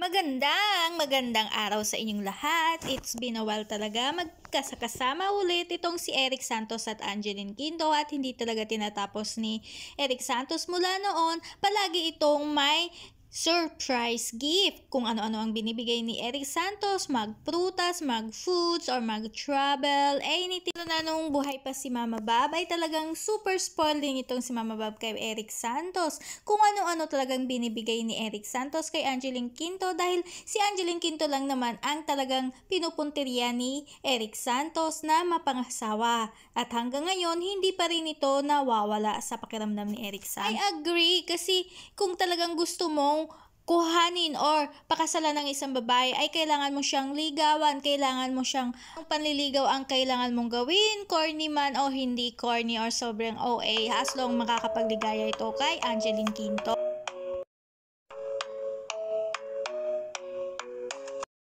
Magandang, magandang araw sa inyong lahat. It's been a while talaga magkasakasama ulit itong si Eric Santos at Angeline Kindo at hindi talaga tinatapos ni Eric Santos mula noon. Palagi itong may surprise gift. Kung ano-ano ang binibigay ni Eric Santos, magprutas, magfoods, or mag-travel, anything. Na nung buhay pa si Mama Bab ay talagang super spoiling itong si Mama Bab kay Eric Santos. Kung ano-ano talagang binibigay ni Eric Santos kay Angeline Quinto dahil si Angeline Quinto lang naman ang talagang pinupunteriya ni Eric Santos na mapangasawa. At hanggang ngayon, hindi pa rin ito nawawala sa pakiramdam ni Eric Santos. I agree kasi kung talagang gusto mong kuhanin or pakasalan ng isang babae ay kailangan mo siyang ligawan, kailangan mo siyang ang panliligaw ang kailangan mong gawin, corny man o hindi corny or sobrang OA, as long makakapagligaya ito kay Angeline Quinto.